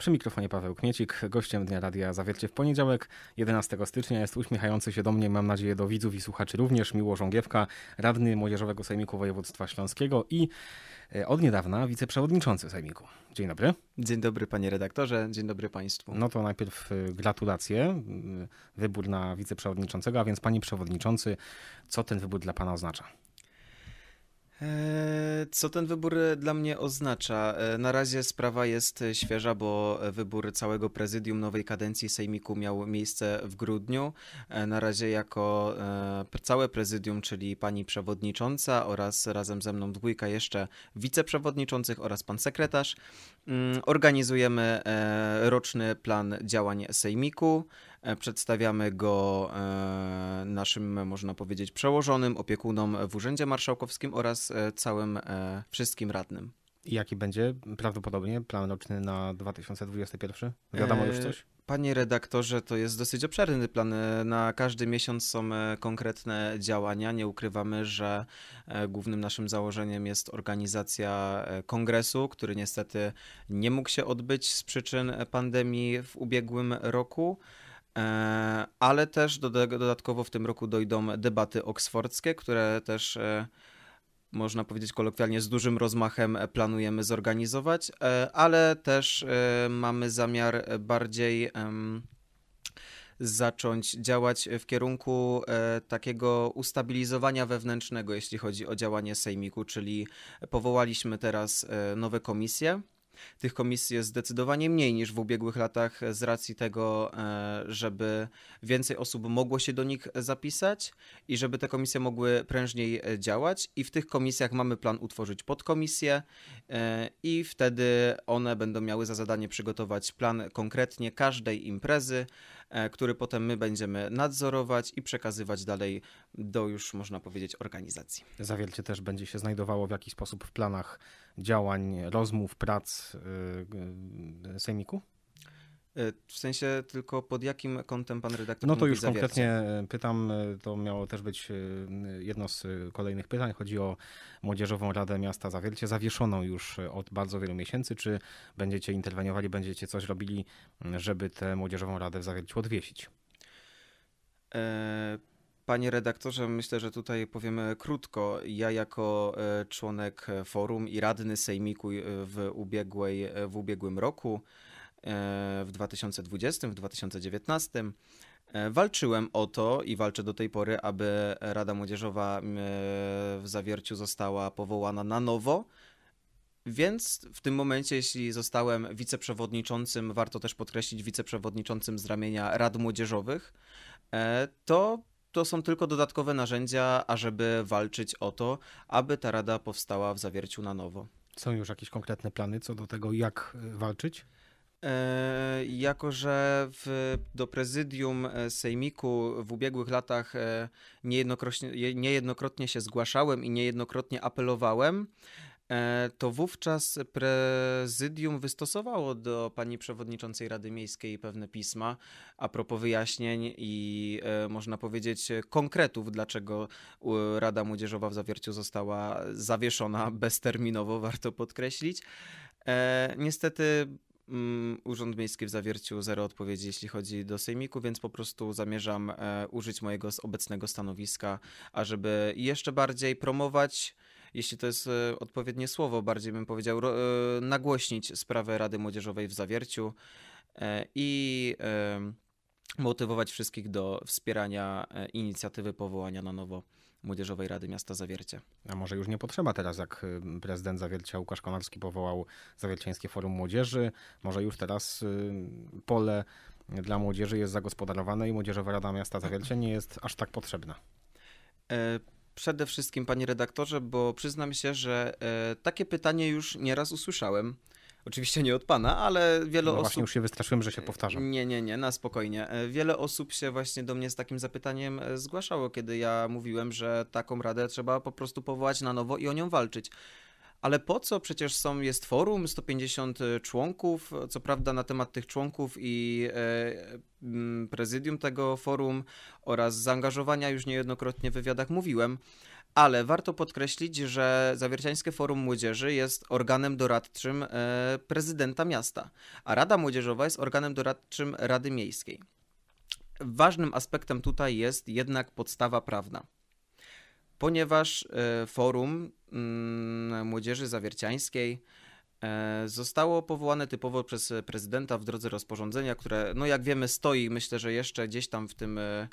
Przy mikrofonie Paweł Kniecik, gościem Dnia Radia Zawiercie w poniedziałek, 11 stycznia. Jest uśmiechający się do mnie, mam nadzieję, do widzów i słuchaczy również Miło Żągiewka, radny Młodzieżowego Sejmiku Województwa Śląskiego i e, od niedawna wiceprzewodniczący Sejmiku. Dzień dobry. Dzień dobry panie redaktorze, dzień dobry państwu. No to najpierw e, gratulacje, wybór na wiceprzewodniczącego, a więc panie przewodniczący, co ten wybór dla pana oznacza? E, co ten wybór e, dla mnie oznacza? E, na razie sprawa jest świeża, bo wybór całego prezydium nowej kadencji Sejmiku miał miejsce w grudniu. Na razie jako całe prezydium, czyli pani przewodnicząca oraz razem ze mną dwójka jeszcze wiceprzewodniczących oraz pan sekretarz, mm, organizujemy roczny plan działań Sejmiku. E, przedstawiamy go e, naszym, można powiedzieć, przełożonym, opiekunom w Urzędzie Marszałkowskim oraz e, całym wszystkim radnym. I jaki będzie prawdopodobnie plan roczny na 2021? Wiadomo już coś? Panie redaktorze, to jest dosyć obszerny plan. Na każdy miesiąc są konkretne działania. Nie ukrywamy, że głównym naszym założeniem jest organizacja kongresu, który niestety nie mógł się odbyć z przyczyn pandemii w ubiegłym roku. E, ale też dodatkowo w tym roku dojdą debaty oksfordzkie, które też e, można powiedzieć kolokwialnie, z dużym rozmachem planujemy zorganizować, e, ale też mamy zamiar bardziej zacząć działać w kierunku takiego ustabilizowania wewnętrznego, jeśli chodzi o działanie Sejmiku, czyli powołaliśmy teraz nowe komisje tych komisji jest zdecydowanie mniej niż w ubiegłych latach e, z racji tego, e, żeby więcej osób mogło się do nich zapisać i żeby te komisje mogły prężniej e, działać. I w tych komisjach mamy plan utworzyć podkomisje i wtedy one będą miały za zadanie przygotować plan konkretnie każdej imprezy, który potem my będziemy nadzorować i przekazywać dalej do już, można powiedzieć, organizacji. Zawielcie też będzie się znajdowało w jakiś sposób w planach działań, rozmów, prac y, y, Sejmiku? E, w sensie tylko pod jakim kątem pan redaktor No to już zawiercie? konkretnie e, pytam, e, to miało też być jedno z kolejnych pytań. Chodzi o Młodzieżową Radę Miasta Zawiercie, zawieszoną już od bardzo wielu miesięcy. Czy będziecie interweniowali, będziecie coś robili, żeby tę Młodzieżową Radę w Zawierciu odwiesić? E Panie redaktorze, myślę, że tutaj powiemy krótko. Ja jako e, członek forum i radny sejmiku e, w, ubiegłej, e, w ubiegłym roku, w 2020, w 2019, walczyłem o to i walczę do tej pory, aby Rada Młodzieżowa w zawierciu została powołana na nowo. Więc w tym momencie, jeśli zostałem wiceprzewodniczącym, warto też podkreślić wiceprzewodniczącym z ramienia Rad Młodzieżowych, to to są tylko dodatkowe narzędzia, ażeby walczyć o to, aby ta rada powstała w zawierciu na nowo. Są już jakieś konkretne plany co do tego, jak y, walczyć? E, jako, że w, do prezydium e, Sejmiku w ubiegłych latach e, niejednokrotnie, niejednokrotnie się zgłaszałem i niejednokrotnie apelowałem, E, to wówczas prezydium wystosowało do pani przewodniczącej Rady Miejskiej pewne pisma a propos wyjaśnień i e, można powiedzieć konkretów, dlaczego Rada Młodzieżowa w zawierciu została zawieszona bezterminowo, warto podkreślić. E, niestety mm, Urząd Miejski w zawierciu zero odpowiedzi, jeśli chodzi do sejmiku, więc po prostu zamierzam użyć mojego obecnego stanowiska, ażeby jeszcze bardziej promować jeśli to jest e, odpowiednie słowo, bardziej bym powiedział, e, nagłośnić sprawę Rady Młodzieżowej w zawierciu e, i motywować wszystkich do wspierania inicjatywy powołania na nowo Młodzieżowej Rady Miasta Zawiercie. A może już nie potrzeba teraz, jak prezydent Zawiercia Łukasz Konarski powołał Zawierciańskie Forum Młodzieży, może już teraz pole dla młodzieży jest zagospodarowane i Młodzieżowa Rada Miasta Zawiercie nie jest aż tak potrzebna przede wszystkim, panie redaktorze, bo przyznam się, że e, takie pytanie już nieraz usłyszałem. Oczywiście nie od pana, ale wiele no osób. Właśnie już się wystraszyłem, że się powtarzam. E, nie, nie, nie, na spokojnie. E, wiele osób się właśnie do mnie z takim zapytaniem zgłaszało, kiedy ja mówiłem, że taką radę trzeba po prostu powołać na nowo i o nią walczyć ale po co? Przecież są, jest forum, 150 e, członków, co prawda na temat tych członków i e, prezydium tego forum oraz zaangażowania już niejednokrotnie w wywiadach mówiłem, ale warto podkreślić, że Zawierciańskie Forum Młodzieży jest organem doradczym e, prezydenta miasta, a Rada Młodzieżowa jest organem doradczym Rady Miejskiej. Ważnym aspektem tutaj jest jednak podstawa prawna ponieważ e, forum mm, młodzieży zawierciańskiej e, zostało powołane typowo przez prezydenta w drodze rozporządzenia, które, no jak wiemy, stoi myślę, że jeszcze gdzieś tam w tym e,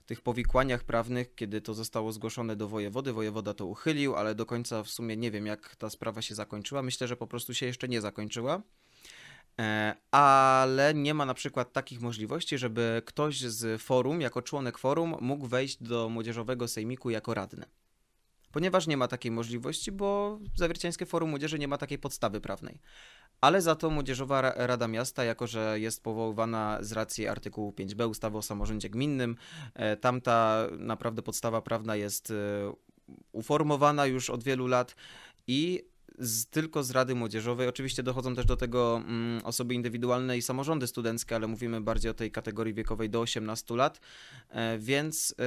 w tych powikłaniach prawnych, kiedy to zostało zgłoszone do wojewody. Wojewoda to uchylił, ale do końca w sumie nie wiem, jak ta sprawa się zakończyła. Myślę, że po prostu się jeszcze nie zakończyła. E, ale nie ma na przykład takich możliwości, żeby ktoś z forum, jako członek forum, mógł wejść do młodzieżowego sejmiku jako radny. Ponieważ nie ma takiej możliwości, bo Zawierciańskie Forum Młodzieży nie ma takiej podstawy prawnej. Ale za to Młodzieżowa Rada Miasta, jako że jest powoływana z racji artykułu 5b ustawy o samorządzie gminnym, e, tamta naprawdę podstawa prawna jest e, uformowana już od wielu lat i z, tylko z Rady Młodzieżowej. Oczywiście dochodzą też do tego mm, osoby indywidualne i samorządy studenckie, ale mówimy bardziej o tej kategorii wiekowej do 18 lat, e, więc e,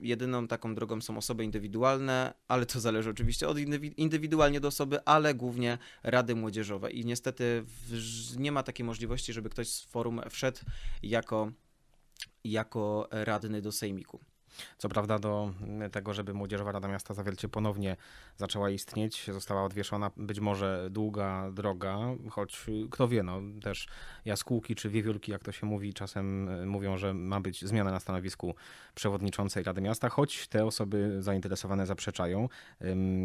jedyną taką drogą są osoby indywidualne, ale to zależy oczywiście od indywidualnie do osoby, ale głównie Rady Młodzieżowe. I niestety nie ma takiej możliwości, żeby ktoś z forum wszedł jako, jako radny do sejmiku. Co prawda do mm, tego, żeby Młodzieżowa Rada Miasta Zawiercie ponownie zaczęła istnieć, została odwieszona być może długa droga, choć y, kto wie, no też jaskółki czy wiewiórki, jak to się mówi, czasem y, mówią, że ma być zmiana na stanowisku przewodniczącej Rady Miasta, choć te osoby zainteresowane zaprzeczają.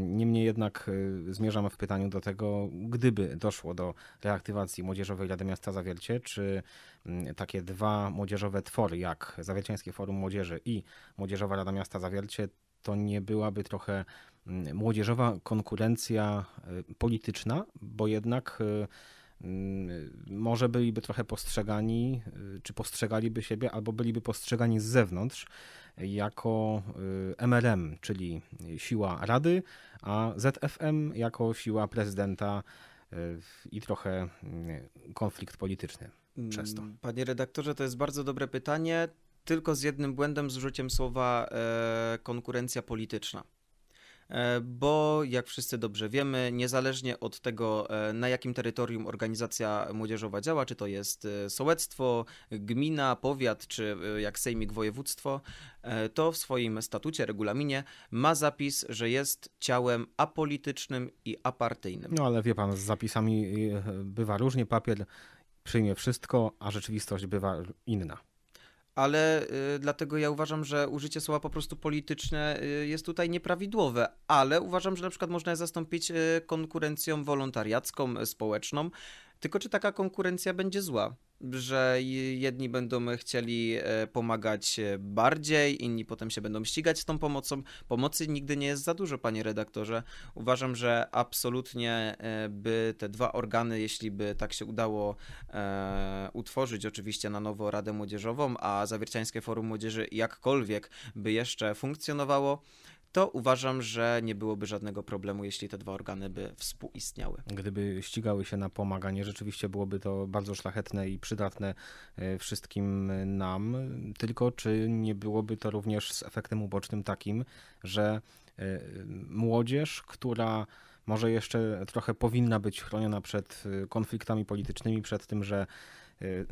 Niemniej jednak y, zmierzam w pytaniu do tego, gdyby doszło do reaktywacji Młodzieżowej Rady Miasta Zawiercie, czy takie dwa młodzieżowe twory, jak zawiercieńskie Forum Młodzieży i Młodzieżowa Rada Miasta Zawiercie, to nie byłaby trochę młodzieżowa konkurencja y, polityczna, bo jednak y, może byliby trochę postrzegani, y, czy postrzegaliby siebie, albo byliby postrzegani z zewnątrz jako MRM, czyli siła Rady, a ZFM jako siła prezydenta i trochę konflikt polityczny przez to? Mm, panie redaktorze, to jest bardzo dobre pytanie, tylko z jednym błędem, z użyciem słowa e, konkurencja polityczna e, bo jak wszyscy dobrze wiemy, niezależnie od tego, e, na jakim terytorium organizacja młodzieżowa działa, czy to jest e, sołectwo, gmina, powiat, czy jak sejmik województwo, to w swoim statucie, regulaminie ma zapis, że jest ciałem apolitycznym i apartyjnym. No ale wie pan, z zapisami bywa różnie. Papier przyjmie wszystko, a rzeczywistość bywa inna. Ale y, dlatego ja uważam, że użycie słowa po prostu polityczne y, jest tutaj nieprawidłowe, ale uważam, że na przykład można je zastąpić y, konkurencją wolontariacką, y, społeczną, tylko czy taka konkurencja będzie zła? Że jedni będą chcieli e, pomagać e, bardziej, inni potem się będą ścigać z tą pomocą. Pomocy nigdy nie jest za dużo, panie redaktorze. Uważam, że absolutnie e, by te dwa organy, jeśli by tak się udało e, utworzyć, oczywiście na nowo Radę Młodzieżową, a Zawierciańskie Forum Młodzieży jakkolwiek by jeszcze funkcjonowało, to uważam, że nie byłoby żadnego problemu, jeśli te dwa organy by współistniały. Gdyby ścigały się na pomaganie, rzeczywiście byłoby to bardzo szlachetne i przydatne e, wszystkim nam. Tylko czy nie byłoby to również z efektem ubocznym takim, że e, młodzież, która może jeszcze trochę powinna być chroniona przed e, konfliktami politycznymi, przed tym, że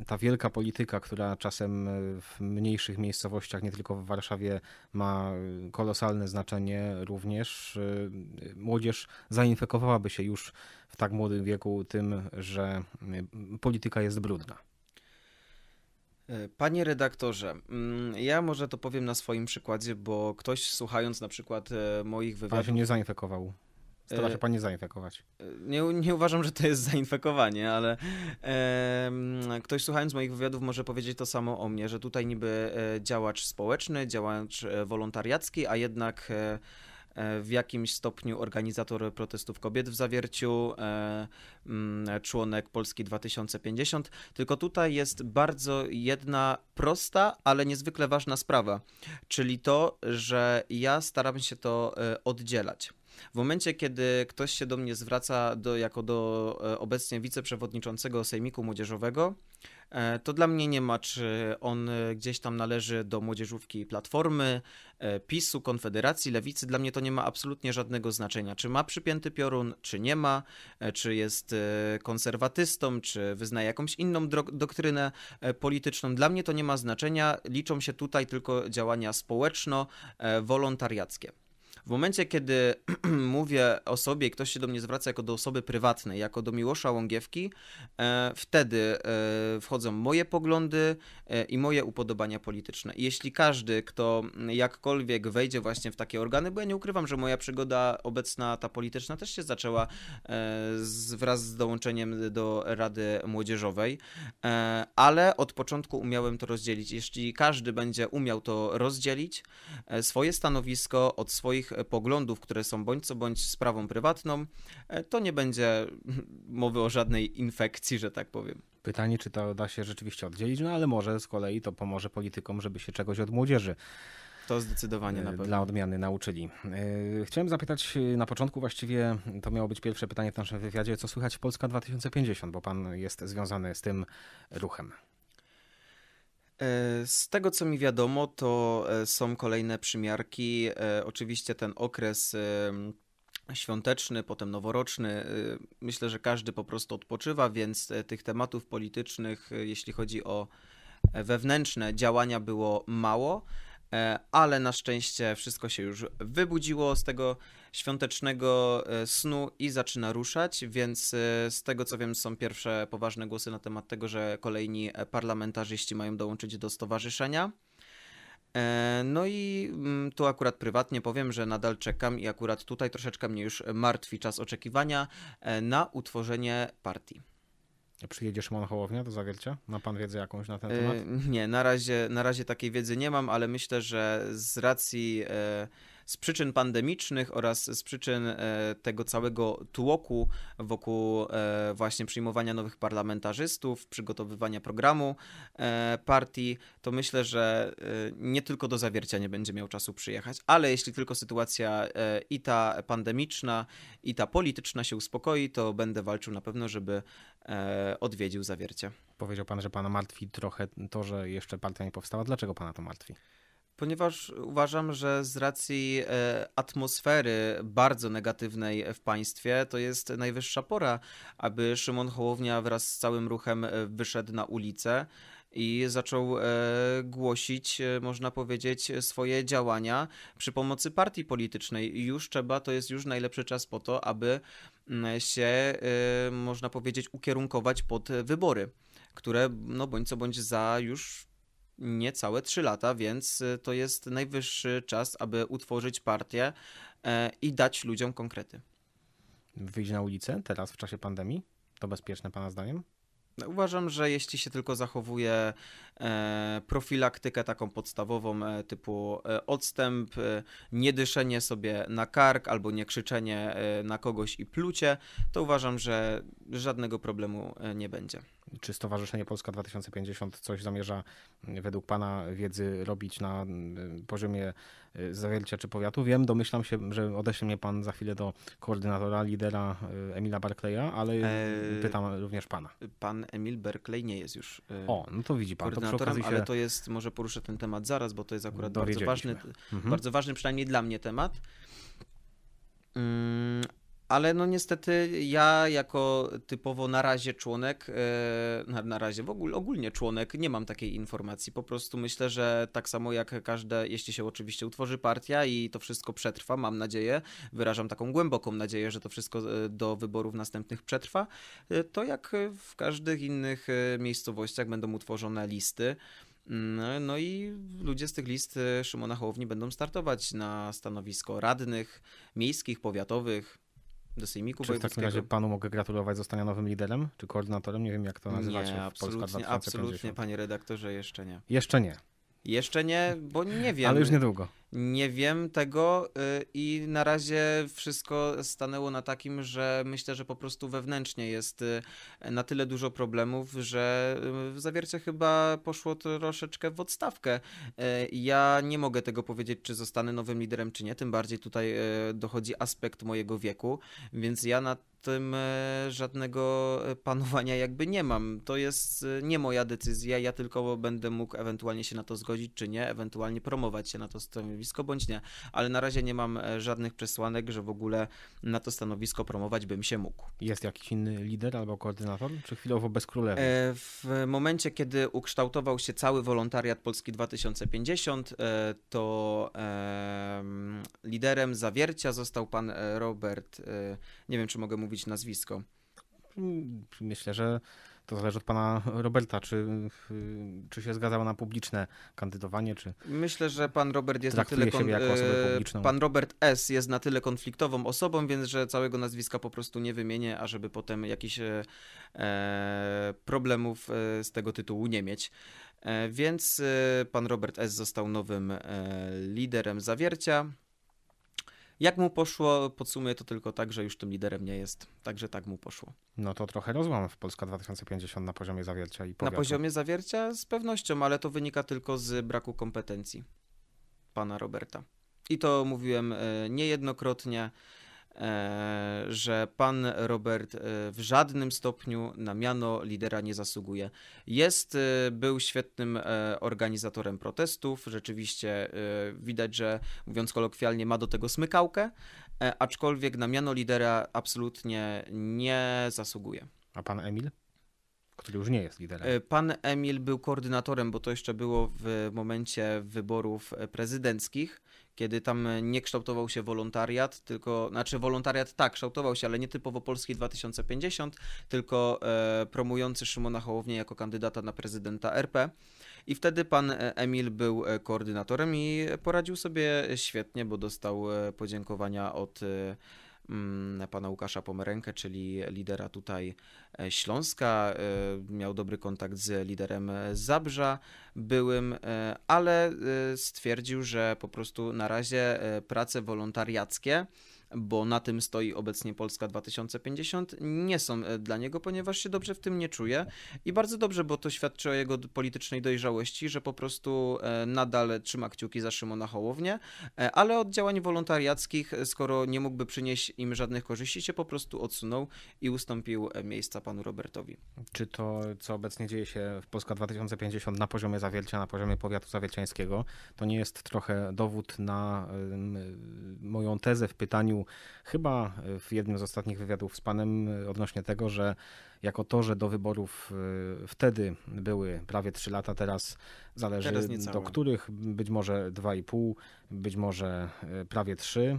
Y, ta wielka polityka, która czasem y, w mniejszych miejscowościach, nie tylko w Warszawie, ma kolosalne znaczenie, również y, młodzież zainfekowałaby się już w tak młodym wieku tym, że polityka jest brudna. E, panie redaktorze, mm, ja może to powiem na swoim przykładzie, bo ktoś słuchając na przykład e, moich wywiadów. Ale się nie zainfekował. Stara e, się pani zainfekować. E, nie, nie uważam, że to jest zainfekowanie, ale e, ktoś słuchając moich wywiadów może powiedzieć to samo o mnie, że tutaj niby e, działacz społeczny, działacz wolontariacki, a jednak w jakimś stopniu organizator protestów kobiet w zawierciu, członek Polski 2050. Tylko tutaj jest bardzo jedna prosta, ale niezwykle ważna sprawa, czyli to, że ja staram się to oddzielać. W momencie, kiedy ktoś się do mnie zwraca do, jako do e, obecnie wiceprzewodniczącego Sejmiku Młodzieżowego, e, to dla mnie nie ma, czy on e, gdzieś tam należy do młodzieżówki Platformy, PiSu, Konfederacji, Lewicy. Dla mnie to nie ma absolutnie żadnego znaczenia, czy ma przypięty piorun, czy nie ma, czy jest konserwatystą, czy wyznaje jakąś inną doktrynę polityczną. Dla mnie to nie ma znaczenia. Liczą się tutaj tylko działania społeczno-wolontariackie. W momencie, kiedy mówię o sobie i ktoś się do mnie zwraca jako do osoby prywatnej, jako do Miłosza Łągiewki, e, wtedy e, wchodzą moje poglądy e, i moje upodobania polityczne. I jeśli każdy, kto jakkolwiek wejdzie właśnie w takie organy, bo ja nie ukrywam, że moja przygoda obecna, ta polityczna, też się zaczęła e, z, wraz z dołączeniem do Rady Młodzieżowej, e, ale od początku umiałem to rozdzielić. Jeśli każdy będzie umiał to rozdzielić, e, swoje stanowisko od swoich swoich e, poglądów, które są bądź co bądź sprawą prywatną, e, to nie będzie mowy o żadnej infekcji, że tak powiem. Pytanie, czy to da się rzeczywiście oddzielić, no ale może z kolei to pomoże politykom, żeby się czegoś od młodzieży to zdecydowanie e, na pewno. Dla odmiany nauczyli. Chciałem zapytać na początku właściwie, to miało być pierwsze pytanie w naszym wywiadzie, co słychać Polska 2050, bo pan jest związany z tym ruchem. E, z tego co mi wiadomo, to e, są kolejne przymiarki. E, oczywiście ten okres świąteczny, potem noworoczny. Myślę, że każdy po prostu odpoczywa, więc tych tematów politycznych, jeśli chodzi o wewnętrzne działania, było mało. E, ale na szczęście wszystko się już wybudziło z tego świątecznego e, snu i zaczyna ruszać, więc e, z tego co wiem są pierwsze poważne głosy na temat tego, że kolejni parlamentarzyści mają dołączyć do stowarzyszenia. No i mm, tu akurat prywatnie powiem, że nadal czekam i akurat tutaj troszeczkę mnie już martwi czas oczekiwania na utworzenie partii. Przyjedzie Szymon Hołownia do Zawiercia? Ma pan wiedzę jakąś na ten e, temat? nie, na razie, na razie takiej wiedzy nie mam, ale myślę, że z racji... Yy z przyczyn pandemicznych oraz z przyczyn e, tego całego tłoku wokół e, właśnie przyjmowania nowych parlamentarzystów, przygotowywania programu e, partii, to myślę, że nie tylko do zawiercia nie będzie miał czasu przyjechać, ale jeśli tylko sytuacja i ta pandemiczna, i ta polityczna się uspokoi, to będę walczył na pewno, żeby odwiedził zawiercie. Powiedział pan, że pana martwi trochę to, że jeszcze partia nie powstała. Dlaczego pana to martwi? ponieważ uważam, że z racji e, atmosfery bardzo negatywnej w państwie to jest najwyższa pora, aby Szymon Hołownia wraz z całym ruchem e, wyszedł na ulicę i zaczął e, głosić, można powiedzieć, swoje działania przy pomocy partii politycznej. Już trzeba, to jest już najlepszy czas po to, aby mm, się, można powiedzieć, ukierunkować pod wybory, które, no bądź co bądź za już niecałe 3 lata, więc y, to jest najwyższy czas, aby utworzyć partię e, i dać ludziom konkrety. Wyjść na ulicę teraz w czasie pandemii? To bezpieczne Pana zdaniem? Uważam, że jeśli się tylko zachowuje e, profilaktykę taką podstawową, e, typu odstęp, niedyszenie sobie na kark albo nie krzyczenie na kogoś i plucie, to uważam, że żadnego problemu nie będzie. Czy Stowarzyszenie Polska 2050 coś zamierza mm, według Pana wiedzy robić na mm, poziomie y, Zawiercia czy powiatu? Wiem, domyślam się, że odeśle mnie Pan za chwilę do koordynatora, lidera y, Emila Barkleya, ale eee, pytam również Pana. Pan Emil Barclay nie jest już y, o, no to widzi pan. koordynatorem, to się... ale to jest, może poruszę ten temat zaraz, bo to jest akurat bardzo ważny, mhm. bardzo ważny przynajmniej dla mnie temat. Mm, ale no niestety ja jako typowo na razie członek, e, na, na razie w ogóle ogólnie członek, nie mam takiej informacji. Po prostu myślę, że tak samo jak każde, jeśli się oczywiście utworzy partia i to wszystko przetrwa, mam nadzieję, wyrażam taką głęboką nadzieję, że to wszystko e, do wyborów następnych przetrwa, e, to jak w każdych innych miejscowościach będą utworzone listy. Mm, no i ludzie z tych list Szymona Hołowni będą startować na stanowisko radnych, miejskich, powiatowych, do sejmiku Czy w takim razie panu mogę gratulować zostania nowym liderem, czy koordynatorem? Nie wiem, jak to nazywacie nie, w 2050. absolutnie, panie redaktorze, jeszcze nie. Jeszcze nie. Jeszcze nie, bo nie wiem. Ale już niedługo. Nie wiem tego y, i na razie wszystko stanęło na takim, że myślę, że po prostu wewnętrznie jest y, na tyle dużo problemów, że y, zawiercie chyba poszło troszeczkę w odstawkę. Ja nie mogę tego powiedzieć, czy zostanę nowym liderem, czy nie. Tym bardziej tutaj dochodzi aspekt mojego wieku, więc ja na tym żadnego panowania jakby nie mam. To jest nie moja decyzja, ja tylko będę mógł ewentualnie się na to zgodzić, czy nie, ewentualnie promować się na to, z tym stanowisko bądź nie, ale na razie nie mam e, żadnych przesłanek, że w ogóle na to stanowisko promować bym się mógł. Jest jakiś inny lider albo koordynator, czy chwilowo bez królewy? E, w momencie, kiedy ukształtował się cały wolontariat Polski 2050, e, to liderem zawiercia został pan Robert, nie wiem czy mogę mówić nazwisko. Mm, myślę, że to zależy od pana Roberta, czy, y, czy się zgadzał na publiczne kandydowanie, czy... Myślę, że pan Robert jest na tyle... Kon... E, pan Robert S. jest na tyle konfliktową osobą, więc że całego nazwiska po prostu nie wymienię, ażeby potem jakichś e, e problemów e, z tego tytułu nie mieć. E, więc pan Robert S. został nowym e, liderem zawiercia. Jak mu poszło, podsumuję to tylko tak, że już tym liderem nie jest. Także tak mu poszło. No to trochę rozłam w Polska 2050 na poziomie zawiercia i powiatu. Na poziomie zawiercia z pewnością, ale to wynika tylko z braku kompetencji pana Roberta. I to mówiłem e, niejednokrotnie. E, że pan Robert e, w żadnym stopniu na miano lidera nie zasługuje. Jest, e, był świetnym organizatorem protestów, rzeczywiście widać, że mówiąc kolokwialnie, ma do tego smykałkę, aczkolwiek na miano lidera absolutnie nie zasługuje. A pan Emil? który już nie jest liderem. Pan Emil był koordynatorem, bo to jeszcze było w momencie wyborów prezydenckich kiedy tam e, nie kształtował się wolontariat, tylko, znaczy wolontariat tak, kształtował się, ale nie typowo Polski 2050, tylko e, promujący Szymona Hołownię jako kandydata na prezydenta RP. I wtedy pan e, Emil był e, koordynatorem i poradził sobie świetnie, bo dostał podziękowania od Mm, pana Łukasza Pomerenkę, czyli lidera tutaj e, Śląska. E, miał dobry kontakt z liderem Zabrza byłym, e, ale stwierdził, że po prostu na razie prace wolontariackie bo na tym stoi obecnie Polska 2050, nie są e, dla niego, ponieważ się dobrze w tym nie czuje i bardzo dobrze, bo to świadczy o jego politycznej dojrzałości, że po prostu e, nadal trzyma kciuki za Szymona Hołownię, e, ale od działań wolontariackich, skoro nie mógłby przynieść im żadnych korzyści, się po prostu odsunął i ustąpił miejsca panu Robertowi. Czy to, co obecnie dzieje się w Polska 2050 na poziomie Zawiercia, na poziomie powiatu zawierciańskiego, to nie jest trochę dowód na moją tezę w pytaniu chyba e, w jednym z ostatnich wywiadów z panem e, odnośnie tego, że jako to, że do wyborów e, wtedy były prawie 3 lata, teraz zależy teraz do których, być może 2,5, być może prawie 3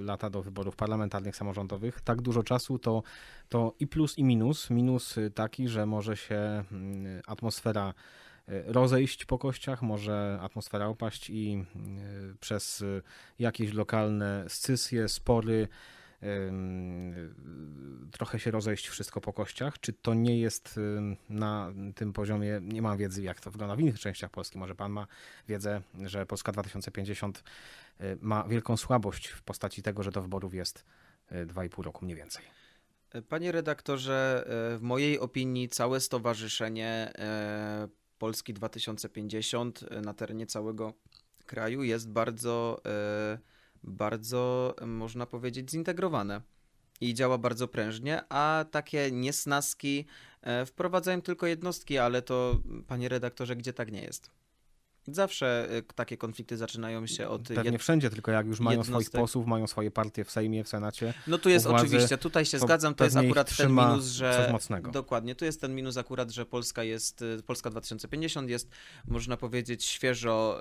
lata do wyborów parlamentarnych, samorządowych. Tak dużo czasu to, to i plus i minus. Minus taki, że może się mm, atmosfera E, rozejść po kościach, może atmosfera opaść i e, przez jakieś lokalne scysje, spory trochę się rozejść wszystko po kościach. Czy to nie jest na tym poziomie, nie mam wiedzy jak to wygląda w innych częściach Polski, może pan ma wiedzę, że Polska 2050 e, ma wielką słabość w postaci tego, że do wyborów jest 2,5 roku mniej więcej. Panie redaktorze, w mojej opinii całe stowarzyszenie Polski 2050 e, na terenie całego kraju jest bardzo, e, bardzo e, można powiedzieć, zintegrowane i działa bardzo prężnie, a takie niesnaski wprowadzają tylko jednostki, ale to, panie redaktorze, gdzie tak nie jest? Zawsze y, takie konflikty zaczynają się od. Pewnie jed... wszędzie, tylko jak już mają jednostek. swoich posłów, mają swoje partie w Sejmie, w Senacie. No tu jest władzy, oczywiście, tutaj się zgadzam, to jest akurat ten minus, że. Dokładnie, tu jest ten minus akurat, że Polska jest. Y, Polska 2050 jest, można powiedzieć, świeżo.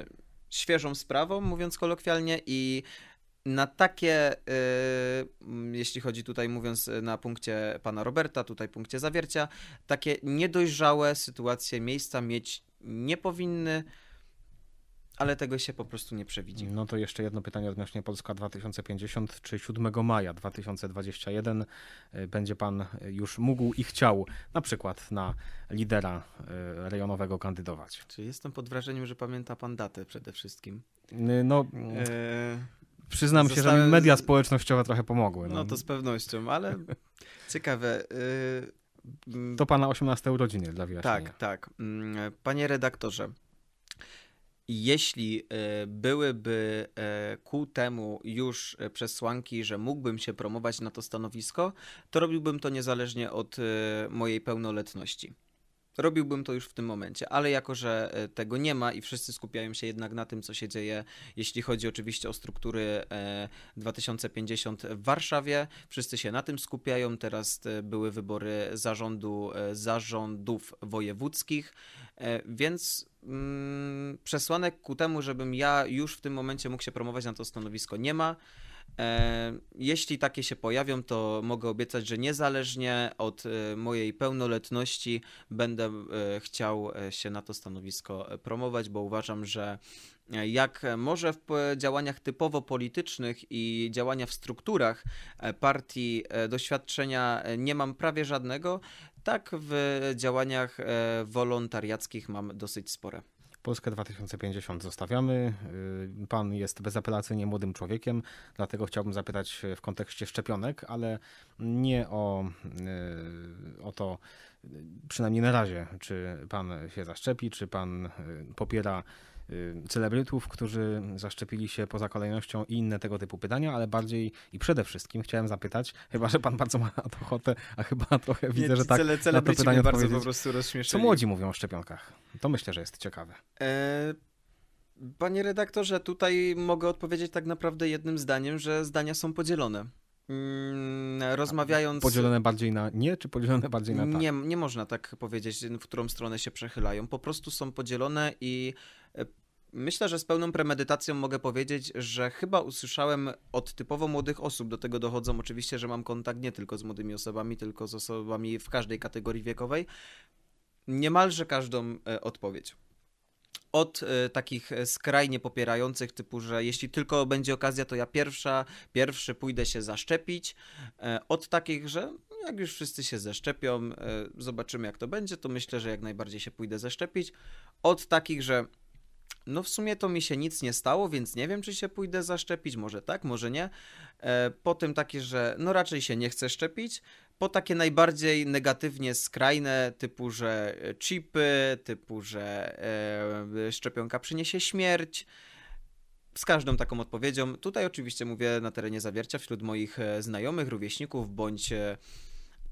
Yy, świeżą sprawą, mówiąc kolokwialnie, i na takie, yy, jeśli chodzi tutaj, mówiąc y, na punkcie pana Roberta, tutaj punkcie zawiercia, takie niedojrzałe sytuacje miejsca mieć nie powinny, ale tego się po prostu nie przewidzi. No to jeszcze jedno pytanie odnośnie Polska 2050. Czy 7 maja 2021 y, będzie Pan już mógł i chciał na przykład na lidera y, rejonowego kandydować? Czy jestem pod wrażeniem, że pamięta Pan datę przede wszystkim? Y, no... E przyznam Zostałem... się, że media społecznościowe trochę pomogły. No. no, to z pewnością, ale ciekawe do mm. pana 18 urodziny dla wyjaśnienia. Tak, tak. Mm, panie redaktorze, jeśli e, byłyby e, ku temu już przesłanki, że mógłbym się promować na to stanowisko, to robiłbym to niezależnie od e, mojej pełnoletności robiłbym to już w tym momencie, ale jako, że e, tego nie ma i wszyscy skupiają się jednak na tym, co się dzieje, jeśli chodzi oczywiście o struktury 2050 e, w Warszawie, wszyscy się na tym skupiają. Teraz e, były wybory zarządu, zarządów wojewódzkich, więc mm, przesłanek ku temu, żebym ja już w tym momencie mógł się promować na to stanowisko nie ma. E, jeśli takie się pojawią, to mogę obiecać, że niezależnie od e, mojej pełnoletności będę e, chciał się na to stanowisko promować, bo uważam, że jak może w działaniach typowo politycznych i działania w strukturach partii doświadczenia nie mam prawie żadnego, tak w działaniach wolontariackich mam dosyć spore. Polskę 2050 zostawiamy. Y, pan jest bezapelacyjnie młodym człowiekiem, dlatego chciałbym zapytać y, w kontekście szczepionek, ale nie o, y, o to, przynajmniej na razie, czy pan się zaszczepi, czy pan popiera Y, celebrytów, którzy zaszczepili się poza kolejnością i inne tego typu pytania, ale bardziej i przede wszystkim chciałem zapytać, chyba że pan bardzo ma ochotę, a chyba trochę widzę, że tak cele, na to pytanie bardzo po prostu Co młodzi mówią o szczepionkach? To myślę, że jest ciekawe. E... Panie redaktorze, tutaj mogę odpowiedzieć tak naprawdę jednym zdaniem, że zdania są podzielone. Mm, tak, rozmawiając. Podzielone bardziej na nie, czy podzielone bardziej na tak? Nie, nie można tak powiedzieć, w którą stronę się przechylają. Po prostu są podzielone i e, myślę, że z pełną premedytacją mogę powiedzieć, że chyba usłyszałem od typowo młodych osób, do tego dochodzą oczywiście, że mam kontakt nie tylko z młodymi osobami, tylko z osobami w każdej kategorii wiekowej, niemalże każdą e, odpowiedź od e, takich e, skrajnie popierających, typu, że jeśli tylko będzie okazja, to ja pierwsza, pierwszy pójdę się zaszczepić, e, od takich, że jak już wszyscy się zaszczepią, zobaczymy jak to będzie, to myślę, że jak najbardziej się pójdę zaszczepić, od takich, że no w sumie to mi się nic nie stało, więc nie wiem, czy się pójdę zaszczepić, może tak, może nie. po tym takie, że no raczej się nie chcę szczepić, po takie najbardziej negatywnie skrajne, typu, że e, chipy, typu, że e, szczepionka przyniesie śmierć. Z każdą taką odpowiedzią. Tutaj oczywiście mówię na terenie zawiercia wśród moich e, znajomych, rówieśników bądź e,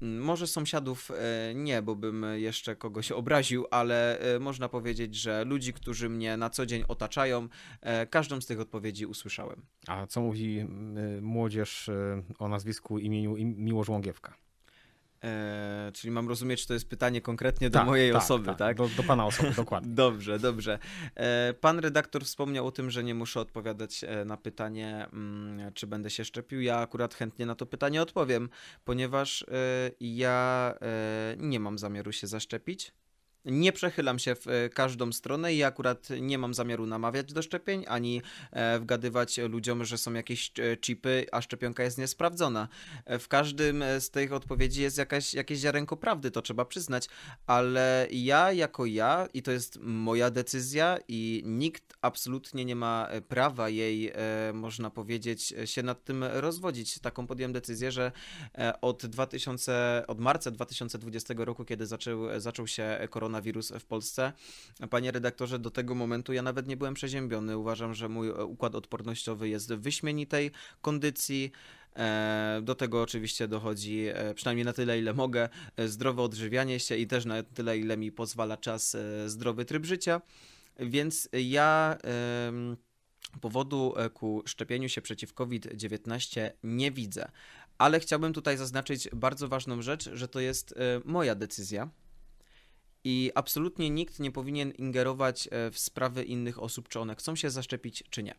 może sąsiadów nie, bo bym jeszcze kogoś obraził, ale można powiedzieć, że ludzi, którzy mnie na co dzień otaczają, każdą z tych odpowiedzi usłyszałem. A co mówi młodzież o nazwisku imieniu Miłosz Łągiewka? E, czyli mam rozumieć, że to jest pytanie konkretnie do tak, mojej tak, osoby, tak? tak? Do, do, pana osoby, dokładnie. dobrze, dobrze. E, pan redaktor wspomniał o tym, że nie muszę odpowiadać e, na pytanie, mm, czy będę się szczepił. Ja akurat chętnie na to pytanie odpowiem, ponieważ e, ja e, nie mam zamiaru się zaszczepić. Nie przechylam się w e, każdą stronę i akurat nie mam zamiaru namawiać do szczepień ani e, wgadywać ludziom, że są jakieś e, chipy, a szczepionka jest niesprawdzona. W każdym z tych odpowiedzi jest jakaś, jakieś ziarenko prawdy, to trzeba przyznać, ale ja jako ja i to jest moja decyzja i nikt absolutnie nie ma prawa jej, można powiedzieć, się nad tym rozwodzić. Taką podjąłem decyzję, że od 2000, od marca 2020 roku, kiedy zaczął, zaczął się koronawirus, koronawirus w Polsce. Panie redaktorze, do tego momentu ja nawet nie byłem przeziębiony. Uważam, że mój e, układ odpornościowy jest w wyśmienitej kondycji. E, do tego oczywiście dochodzi, e, przynajmniej na tyle, ile mogę, zdrowe odżywianie się i też na tyle, ile mi pozwala czas, zdrowy tryb życia. Więc ja. Powodu ku szczepieniu się przeciw COVID-19 nie widzę, ale chciałbym tutaj zaznaczyć bardzo ważną rzecz, że to jest moja decyzja. I absolutnie nikt nie powinien ingerować e, w sprawy innych osób, czy one chcą się zaszczepić, czy nie.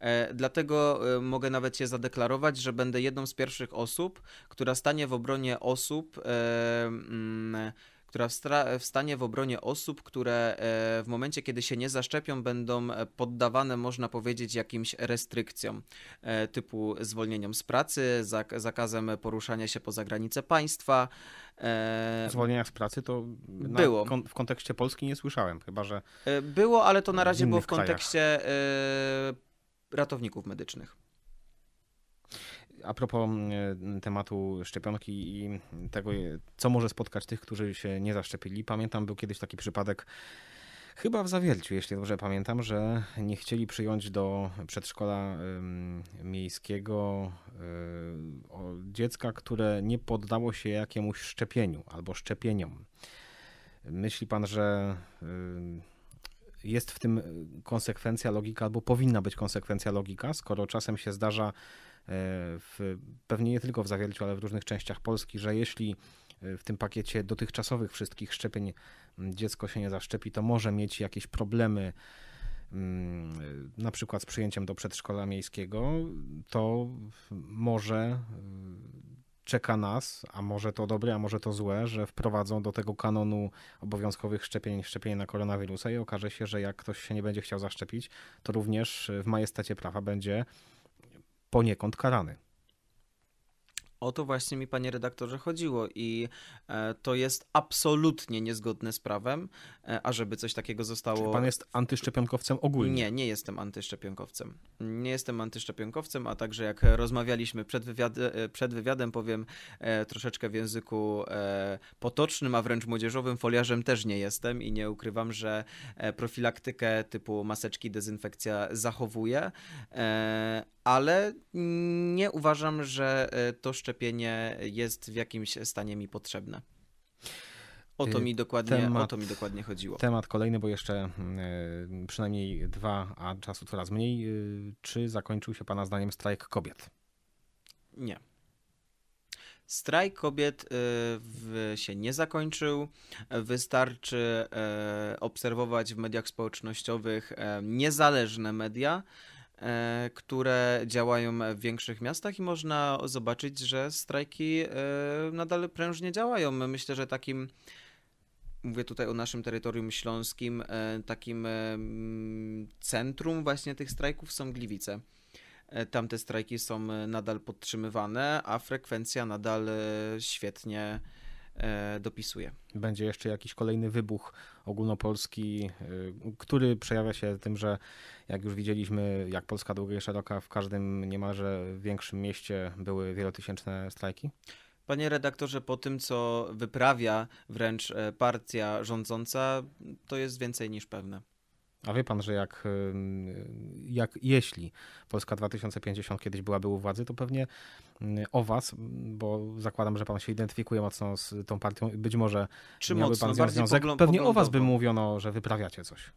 E, dlatego e, mogę nawet się zadeklarować, że będę jedną z pierwszych osób, która stanie w obronie osób. Yy, yy, która wstanie w obronie osób, które e, w momencie, kiedy się nie zaszczepią, będą e, poddawane, można powiedzieć, jakimś restrykcjom, e, typu zwolnieniom z pracy, zak zakazem poruszania się poza granice państwa. Zwolnienia z pracy to było. Kon w kontekście Polski nie słyszałem, chyba że. Było, ale to na razie było w kontekście krajach. ratowników medycznych a propos mm, e, tematu szczepionki i tego, co może spotkać tych, którzy się nie zaszczepili, pamiętam, był kiedyś taki przypadek. Chyba w Zawierciu, jeśli dobrze pamiętam, że nie chcieli przyjąć do przedszkola miejskiego e, dziecka, które nie poddało się jakiemuś szczepieniu albo szczepieniom. Myśli pan, że e, jest w tym konsekwencja logika, albo powinna być konsekwencja logika, skoro czasem się zdarza E, w, pewnie nie tylko w Zawierciu, ale w różnych częściach Polski, że jeśli e, w tym pakiecie dotychczasowych wszystkich szczepień dziecko się nie zaszczepi, to może mieć jakieś problemy mm, na przykład z przyjęciem do przedszkola miejskiego, to może e, czeka nas, a może to dobre, a może to złe, że wprowadzą do tego kanonu obowiązkowych szczepień szczepienie na koronawirusa i okaże się, że jak ktoś się nie będzie chciał zaszczepić, to również w majestacie prawa będzie poniekąd karany. O to właśnie mi, panie redaktorze, chodziło i e, to jest absolutnie niezgodne z prawem, e, ażeby coś takiego zostało. Czy pan jest antyszczepionkowcem ogólnie? Nie, nie jestem antyszczepionkowcem. Nie jestem antyszczepionkowcem, a także jak rozmawialiśmy przed, wywiad... E, przed wywiadem, powiem troszeczkę w języku potocznym, a wręcz młodzieżowym, foliarzem też nie jestem i nie ukrywam, że profilaktykę typu maseczki, dezynfekcja zachowuję, ale nie uważam, że e, to szczepienie jest w jakimś stanie mi potrzebne. O to y, mi dokładnie, temat, o to mi dokładnie chodziło. Temat kolejny, bo jeszcze mm, e, przynajmniej dwa, a czasu coraz mniej. Y, czy zakończył się Pana zdaniem strajk kobiet? Nie. Strajk kobiet y, w, się nie zakończył. Wystarczy e, obserwować w mediach społecznościowych niezależne media, E, które działają w większych miastach i można zobaczyć, że strajki e, nadal prężnie działają. Myślę, że takim mówię tutaj o naszym terytorium śląskim, e, takim mm, centrum właśnie tych strajków są Gliwice. Tam te strajki są nadal podtrzymywane, a frekwencja nadal świetnie E, dopisuje. Będzie jeszcze jakiś kolejny wybuch ogólnopolski, y, który przejawia się tym, że jak już widzieliśmy, jak Polska długa i szeroka, w każdym niemalże większym mieście były wielotysięczne strajki? Panie redaktorze, po tym, co wyprawia wręcz e, partia rządząca, to jest więcej niż pewne. A wie pan, że jak, jak jeśli Polska 2050 kiedyś byłaby u władzy, to pewnie o was, bo zakładam, że pan się identyfikuje mocno z tą partią i być może Czy miałby mocno, pan związek, poglą- pewnie poglądowo. o was by mówiono, że wyprawiacie coś.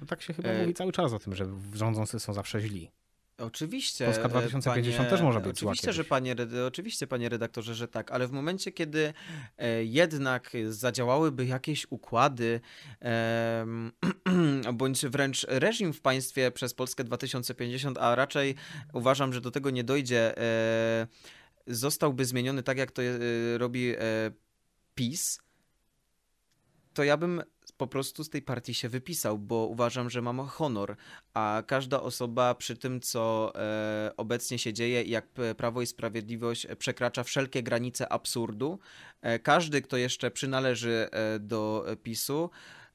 No tak się chyba e... mówi cały czas o tym, że rządzący są zawsze źli. Oczywiście. Polska 2050 e, panie, też może być oczywiście, że panie, Oczywiście, panie redaktorze, że tak, ale w momencie, kiedy e, jednak zadziałałyby jakieś układy, bądź wręcz reżim w państwie przez Polskę 2050, a raczej uważam, że do tego nie dojdzie, e, zostałby zmieniony tak, jak to robi PiS, to ja bym po prostu z tej partii się wypisał, bo uważam, że mam honor, a każda osoba przy tym, co e, obecnie się dzieje i jak e, Prawo i Sprawiedliwość e, przekracza wszelkie granice absurdu, e, każdy, kto jeszcze przynależy e, do e, PiSu,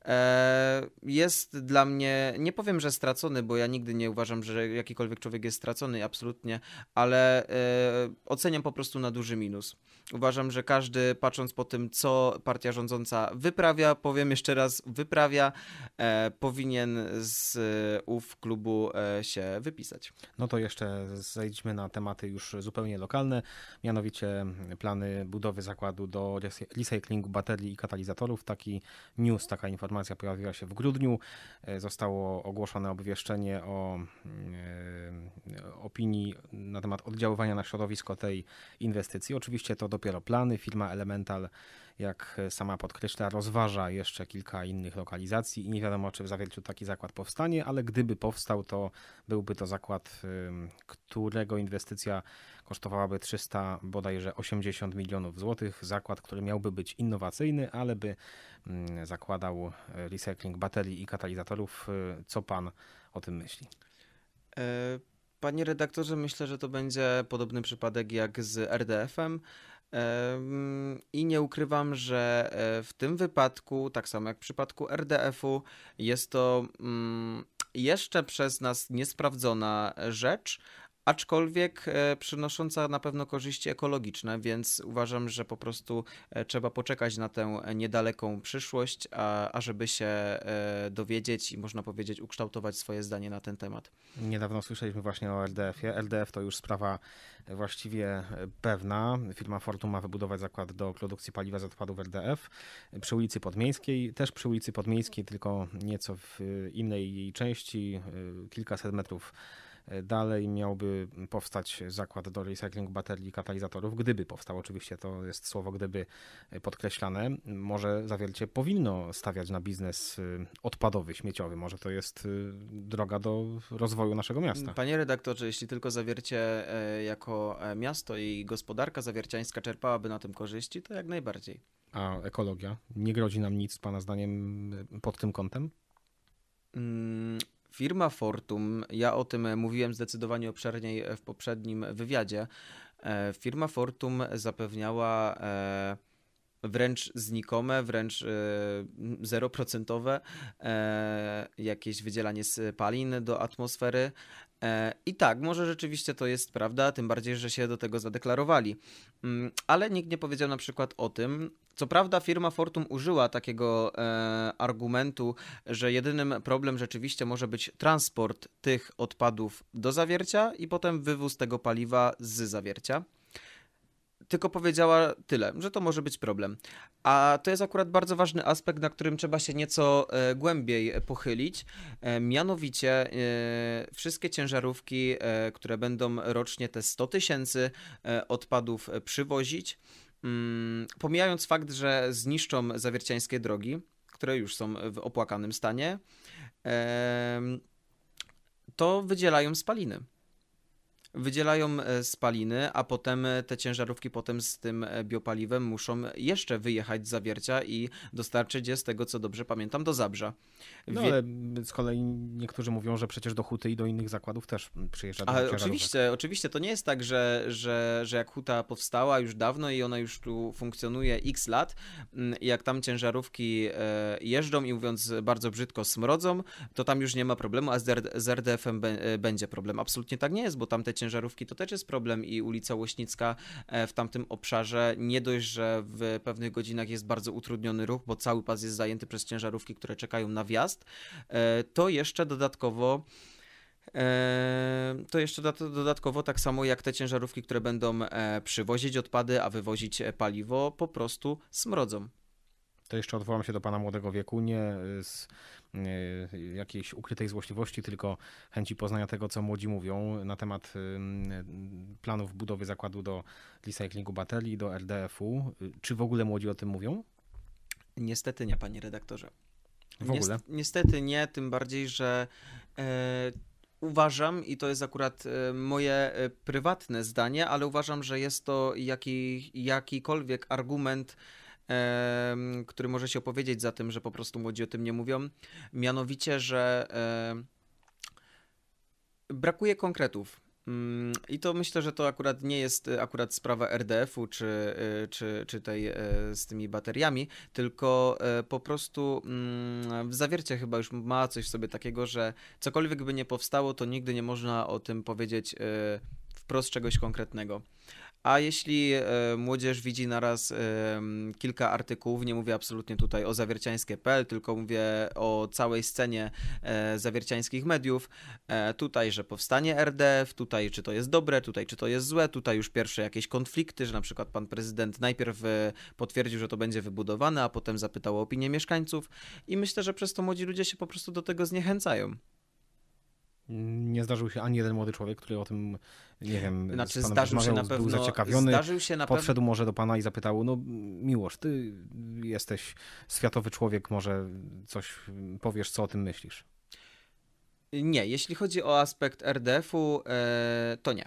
E, jest dla mnie, nie powiem, że stracony, bo ja nigdy nie uważam, że jakikolwiek człowiek jest stracony, absolutnie, ale e, oceniam po prostu na duży minus. Uważam, że każdy, patrząc po tym, co partia rządząca wyprawia, powiem jeszcze raz, wyprawia, e, powinien z ów klubu się wypisać. No to jeszcze zejdźmy na tematy już zupełnie lokalne, mianowicie plany budowy zakładu do recyklingu baterii i katalizatorów. Taki news, taka informacja informacja pojawiła się w grudniu. E, zostało ogłoszone obwieszczenie o e, E, opinii na temat oddziaływania na środowisko tej inwestycji. Oczywiście to dopiero plany. Firma Elemental, jak sama podkreśla, rozważa jeszcze kilka innych lokalizacji i nie wiadomo, czy w Zawierciu taki zakład powstanie, ale gdyby powstał, to byłby to zakład, którego inwestycja kosztowałaby 300 bodajże 80 milionów złotych. Zakład, który miałby być innowacyjny, ale by zakładał e, recycling baterii i katalizatorów. E, co pan o tym myśli? Panie redaktorze, myślę, że to będzie podobny przypadek jak z RDF-em. I nie ukrywam, że e, w tym wypadku, tak samo jak w przypadku RDF-u, jest to mm, jeszcze przez nas niesprawdzona rzecz, aczkolwiek e, przynosząca na pewno korzyści ekologiczne, więc uważam, że po prostu e, trzeba poczekać na tę niedaleką przyszłość, a, ażeby się e, dowiedzieć i można powiedzieć ukształtować swoje zdanie na ten temat. Niedawno słyszeliśmy właśnie o RDF-ie. RDF to już sprawa właściwie pewna. Firma Fortum ma wybudować zakład do produkcji paliwa z odpadów RDF przy ulicy Podmiejskiej, też przy ulicy Podmiejskiej, tylko nieco w innej jej części, kilkaset metrów E, dalej miałby powstać zakład do recyklingu baterii i katalizatorów, gdyby powstał. Oczywiście to jest słowo gdyby e, podkreślane. Może zawiercie powinno stawiać na biznes e, odpadowy, śmieciowy. Może to jest droga do rozwoju naszego miasta. Panie redaktorze, jeśli tylko zawiercie jako miasto i gospodarka zawierciańska czerpałaby na tym korzyści, to jak najbardziej. A ekologia? Nie grozi nam nic, Pana zdaniem, pod tym kątem? Mm, Firma Fortum, ja o tym mówiłem zdecydowanie obszerniej w poprzednim wywiadzie. E, firma Fortum zapewniała e, wręcz znikome, wręcz e, zeroprocentowe jakieś wydzielanie spalin do atmosfery. I tak, może rzeczywiście to jest prawda, tym bardziej, że się do tego zadeklarowali. Mm, ale nikt nie powiedział na przykład o tym, co prawda firma Fortum użyła takiego e, argumentu, że jedynym problem rzeczywiście może być transport tych odpadów do zawiercia i potem wywóz tego paliwa z zawiercia tylko powiedziała tyle, że to może być problem. A to jest akurat bardzo ważny aspekt, na którym trzeba się nieco e, głębiej pochylić. E, mianowicie e, wszystkie ciężarówki, e, które będą rocznie te 100 tysięcy e, odpadów przywozić, Mm, pomijając fakt, że zniszczą zawierciańskie drogi, które już są w opłakanym stanie, to wydzielają spaliny wydzielają e, spaliny, a potem e, te ciężarówki potem z tym e, biopaliwem muszą jeszcze wyjechać z zawiercia i dostarczyć je z tego, co dobrze pamiętam, do Zabrza. No ale z kolei niektórzy mówią, że przecież do Huty i do innych zakładów też przyjeżdża Ale oczywiście, oczywiście, to nie jest tak, że, że, że jak Huta powstała już dawno i ona już tu funkcjonuje x lat, mm, jak tam ciężarówki jeżdżą i mówiąc bardzo brzydko smrodzą, to tam już nie ma problemu, a z, RDF-em będzie problem. Absolutnie tak nie jest, bo tam te ciężarówki to też jest problem i ulica Łośnicka e, w tamtym obszarze nie dość, że w pewnych godzinach jest bardzo utrudniony ruch, bo cały pas jest zajęty przez ciężarówki, które czekają na wjazd, e, to jeszcze dodatkowo e, to jeszcze dodatkowo tak samo jak te ciężarówki, które będą przywozić odpady, a wywozić paliwo, po prostu smrodzą to jeszcze odwołam się do pana młodego wieku, nie y, z y, jakiejś ukrytej złośliwości, tylko chęci poznania tego, co młodzi mówią na temat y, planów budowy zakładu do recyklingu baterii, do RDF-u. Czy w ogóle młodzi o tym mówią? Niestety nie, panie redaktorze. W ogóle? Niestety nie, tym bardziej, że e, uważam, i to jest akurat e, moje e, prywatne zdanie, ale uważam, że jest to jaki, jakikolwiek argument który może się opowiedzieć za tym, że po prostu młodzi o tym nie mówią. Mianowicie, że brakuje konkretów. Mm, I to myślę, że to akurat nie jest e, akurat sprawa RDF-u czy, e, czy, czy tej e, z tymi bateriami, tylko po prostu mm, w zawiercie chyba już ma coś w sobie takiego, że cokolwiek by nie powstało, to nigdy nie można o tym powiedzieć wprost czegoś konkretnego. A jeśli e, młodzież widzi naraz e, kilka artykułów, nie mówię absolutnie tutaj o zawierciańskie.pl, tylko mówię o całej scenie e, zawierciańskich mediów, tutaj, że powstanie RDF, tutaj czy to jest dobre, tutaj czy to jest złe, tutaj już pierwsze jakieś konflikty, że na przykład pan prezydent najpierw potwierdził, że to będzie wybudowane, a potem zapytał o opinię mieszkańców i myślę, że przez to młodzi ludzie się po prostu do tego zniechęcają nie zdarzył się ani jeden młody człowiek, który o tym, nie wiem, znaczy, zdarzył się na pewno, był zaciekawiony, zdarzył się na podszedł pewno... może do pana i zapytał, no miłość, ty jesteś światowy człowiek, może coś powiesz, co o tym myślisz? Nie, jeśli chodzi o aspekt RDF-u, e, to nie.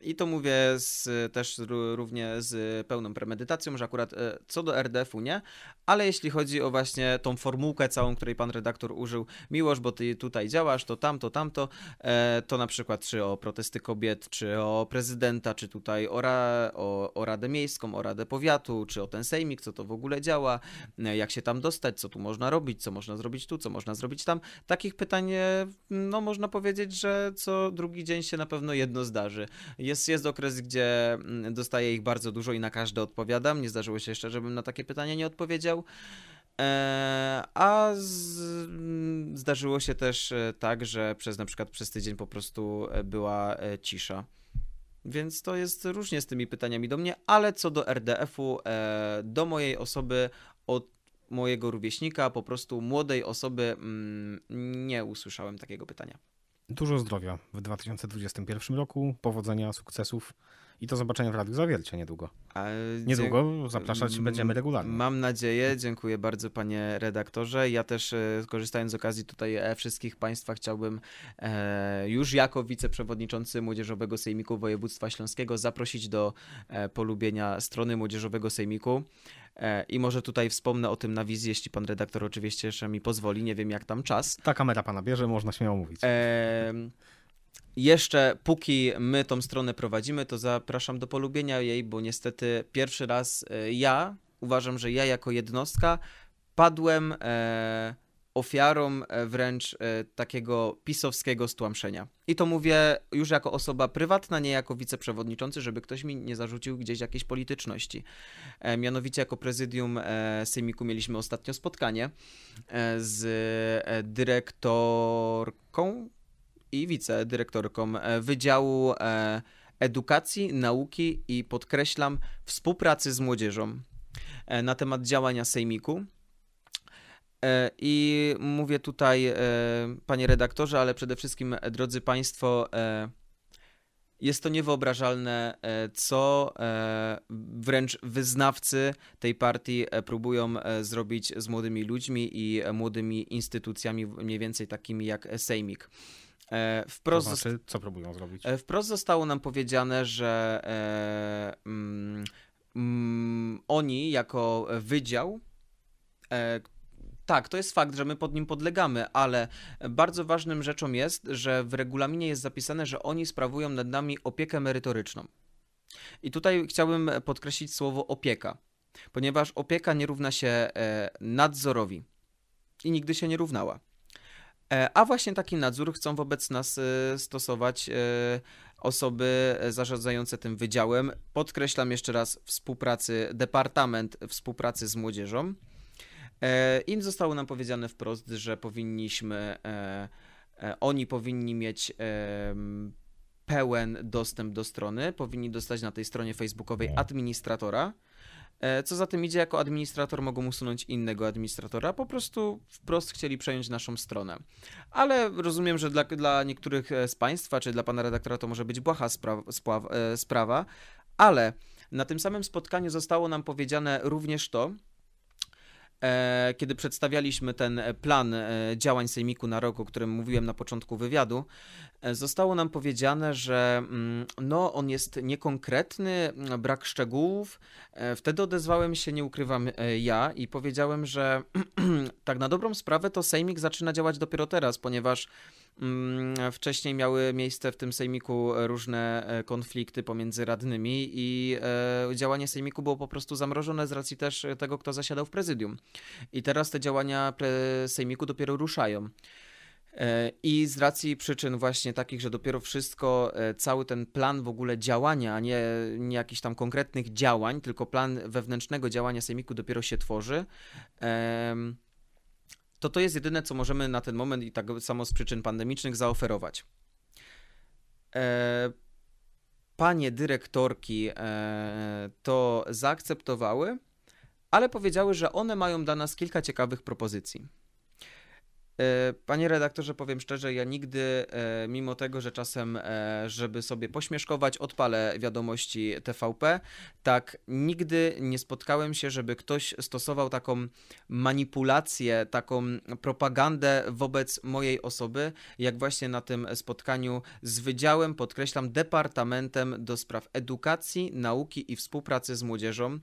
I to mówię z, też równie z pełną premedytacją, że akurat e, co do RDF-u nie, ale jeśli chodzi o właśnie tą formułkę całą, której pan redaktor użył, miłość, bo ty tutaj działasz, to tam, to tamto, e, to na przykład czy o protesty kobiet, czy o prezydenta, czy tutaj o, ra, o, o Radę Miejską, o Radę Powiatu, czy o ten sejmik, co to w ogóle działa, e, jak się tam dostać, co tu można robić, co można zrobić tu, co można zrobić tam. Takich pytań, no można powiedzieć, że co drugi dzień się na pewno jedno zdarzy jest, jest okres, gdzie mm, dostaję ich bardzo dużo i na każde odpowiadam. Nie zdarzyło się jeszcze, żebym na takie pytanie nie odpowiedział. E, a z, mm, zdarzyło się też e, tak, że przez na przykład przez tydzień po prostu e, była cisza. Więc to jest różnie z tymi pytaniami do mnie, ale co do RDF-u, do mojej osoby od mojego rówieśnika, po prostu młodej osoby, mm, nie usłyszałem takiego pytania. Dużo zdrowia w 2021 roku, powodzenia, sukcesów. I do zobaczenia w Radiu Zawiercie niedługo. A, niedługo dziękuję, zapraszać będziemy regularnie. Mam nadzieję. Dziękuję bardzo panie redaktorze. Ja też e, korzystając z okazji tutaj e, wszystkich państwa chciałbym e, już jako wiceprzewodniczący Młodzieżowego Sejmiku Województwa Śląskiego zaprosić do e, polubienia strony Młodzieżowego Sejmiku. E, I może tutaj wspomnę o tym na wizji, jeśli pan redaktor oczywiście jeszcze mi pozwoli. Nie wiem, jak tam czas. Ta kamera pana bierze, można śmiało mówić jeszcze póki my tą stronę prowadzimy, to zapraszam do polubienia jej, bo niestety pierwszy raz e, ja uważam, że ja jako jednostka padłem e, ofiarą e, wręcz e, takiego pisowskiego stłamszenia. I to mówię już jako osoba prywatna, nie jako wiceprzewodniczący, żeby ktoś mi nie zarzucił gdzieś jakiejś polityczności. E, mianowicie jako prezydium e, Sejmiku mieliśmy ostatnio spotkanie z dyrektorką i wicedyrektorką e, Wydziału e, Edukacji, Nauki i podkreślam współpracy z młodzieżą e, na temat działania Sejmiku. I mówię tutaj, panie redaktorze, ale przede wszystkim, drodzy państwo, jest to niewyobrażalne, co wręcz wyznawcy tej partii próbują zrobić z młodymi ludźmi i młodymi instytucjami, mniej więcej takimi jak Sejmik. E, wprost to znaczy, co próbują zrobić? E, wprost zostało nam powiedziane, że e, mm, mm, oni jako wydział, tak, to jest fakt, że my pod nim podlegamy, ale bardzo ważnym rzeczą jest, że w regulaminie jest zapisane, że oni sprawują nad nami opiekę merytoryczną. I tutaj chciałbym podkreślić słowo opieka, ponieważ opieka nie równa się nadzorowi i nigdy się nie równała. E, a właśnie taki nadzór chcą wobec nas e, stosować e, osoby zarządzające tym wydziałem. Podkreślam jeszcze raz współpracy, Departament Współpracy z Młodzieżą. Im zostało nam powiedziane wprost, że powinniśmy, oni powinni mieć pełen dostęp do strony, powinni dostać na tej stronie facebookowej no. administratora E, co za tym idzie, jako administrator mogą usunąć innego administratora, po prostu wprost chcieli przejąć naszą stronę. Ale rozumiem, że dla, dla niektórych e, z Państwa, czy dla pana redaktora, to może być błaha spra e, sprawa, ale na tym samym spotkaniu zostało nam powiedziane również to, E, kiedy przedstawialiśmy ten e, plan e, działań Sejmiku na rok, o którym mówiłem na początku wywiadu, zostało nam powiedziane, że mm, no, on jest niekonkretny, mm, brak szczegółów. Wtedy odezwałem się, nie ukrywam, ja i powiedziałem, że tak na dobrą sprawę to Sejmik zaczyna działać dopiero teraz, ponieważ Mm, wcześniej miały miejsce w tym sejmiku e, różne e, konflikty pomiędzy radnymi i e, działanie sejmiku było po prostu zamrożone z racji też tego, kto zasiadał w prezydium. I teraz te działania sejmiku dopiero ruszają. I z racji przyczyn właśnie takich, że dopiero wszystko, cały ten plan w ogóle działania, a nie, nie jakichś tam konkretnych działań, tylko plan wewnętrznego działania sejmiku dopiero się tworzy. Um, to to jest jedyne, co możemy na ten moment i tak samo z przyczyn pandemicznych zaoferować. E, panie dyrektorki e, to zaakceptowały, ale powiedziały, że one mają dla nas kilka ciekawych propozycji. E, panie redaktorze, powiem szczerze, ja nigdy, e, mimo tego, że czasem, e, żeby sobie pośmieszkować, odpalę wiadomości TVP, tak nigdy nie spotkałem się, żeby ktoś stosował taką manipulację, taką propagandę wobec mojej osoby, jak właśnie na tym spotkaniu z Wydziałem, podkreślam, Departamentem do Spraw Edukacji, Nauki i Współpracy z Młodzieżą,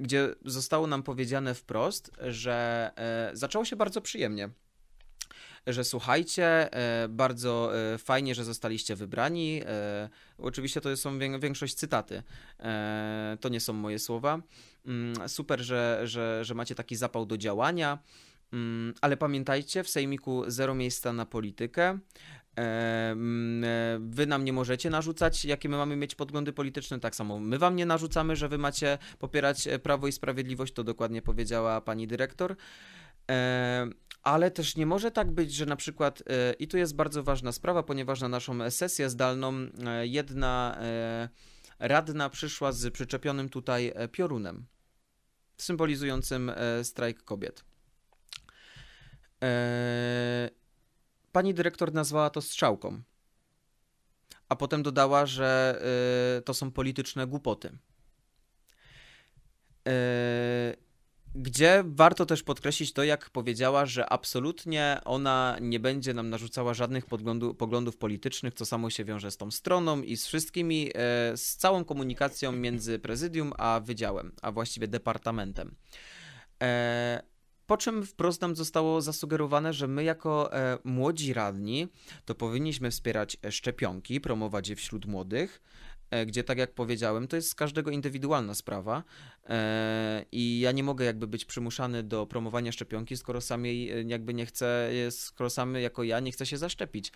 gdzie zostało nam powiedziane wprost, że zaczęło się bardzo przyjemnie że słuchajcie, e, bardzo e, fajnie, że zostaliście wybrani. E, oczywiście to są większość cytaty, to nie są moje słowa. Mm, super, że, że, że macie taki zapał do działania. Mm, ale pamiętajcie, w Sejmiku zero miejsca na politykę. Mm, wy nam nie możecie narzucać, jakie my mamy mieć podglądy polityczne. Tak samo my wam nie narzucamy, że wy macie popierać prawo i sprawiedliwość. To dokładnie powiedziała pani dyrektor ale też nie może tak być, że na przykład, e, i tu jest bardzo ważna sprawa, ponieważ na naszą sesję zdalną e, jedna e, radna przyszła z przyczepionym tutaj piorunem symbolizującym strajk kobiet. Pani dyrektor nazwała to strzałką, a potem dodała, że to są polityczne głupoty. Gdzie warto też podkreślić to, jak powiedziała, że absolutnie ona nie będzie nam narzucała żadnych podglądu, poglądów politycznych, co samo się wiąże z tą stroną i z wszystkimi, e, z całą komunikacją między prezydium a wydziałem, a właściwie departamentem. E, po czym wprost nam zostało zasugerowane, że my jako e, młodzi radni to powinniśmy wspierać szczepionki, promować je wśród młodych, E, gdzie tak jak powiedziałem, to jest z każdego indywidualna sprawa e, i ja nie mogę jakby być przymuszany do promowania szczepionki, skoro sam jej e, jakby nie chcę, skoro sam jako ja nie chcę się zaszczepić.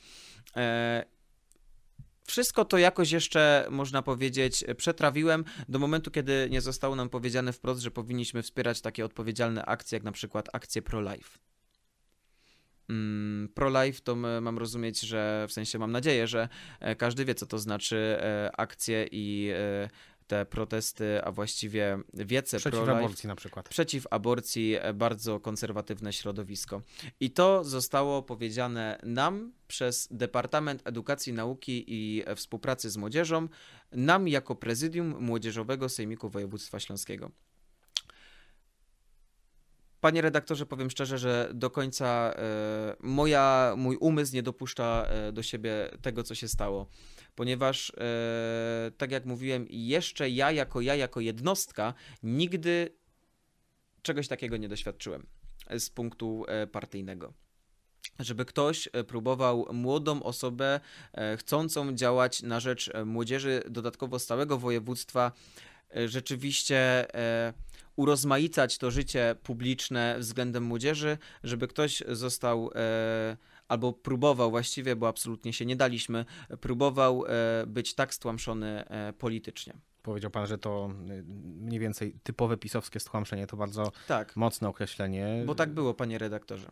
Wszystko to jakoś jeszcze, można powiedzieć, przetrawiłem do momentu, kiedy nie zostało nam powiedziane wprost, że powinniśmy wspierać takie odpowiedzialne akcje, jak na przykład akcje pro-life. Mm, pro-life, to mam rozumieć, że w sensie mam nadzieję, że e, każdy wie, co to znaczy e, akcje i e, te protesty, a właściwie wiece przeciw pro aborcji na przykład. Przeciw aborcji, bardzo konserwatywne środowisko. I to zostało powiedziane nam przez Departament Edukacji, Nauki i Współpracy z Młodzieżą, nam jako prezydium Młodzieżowego Sejmiku Województwa Śląskiego. Panie redaktorze, powiem szczerze, że do końca e, moja, mój umysł nie dopuszcza e, do siebie tego, co się stało, ponieważ, e, tak jak mówiłem, jeszcze ja jako ja, jako jednostka, nigdy czegoś takiego nie doświadczyłem z punktu partyjnego żeby ktoś próbował młodą osobę chcącą działać na rzecz młodzieży dodatkowo z całego województwa E, rzeczywiście e, urozmaicać to życie publiczne względem młodzieży, żeby ktoś został e, albo próbował właściwie, bo absolutnie się nie daliśmy, próbował być tak stłamszony politycznie. Powiedział pan, że to mniej więcej typowe pisowskie stłamszenie, to bardzo tak. mocne określenie. Bo tak było, panie redaktorze.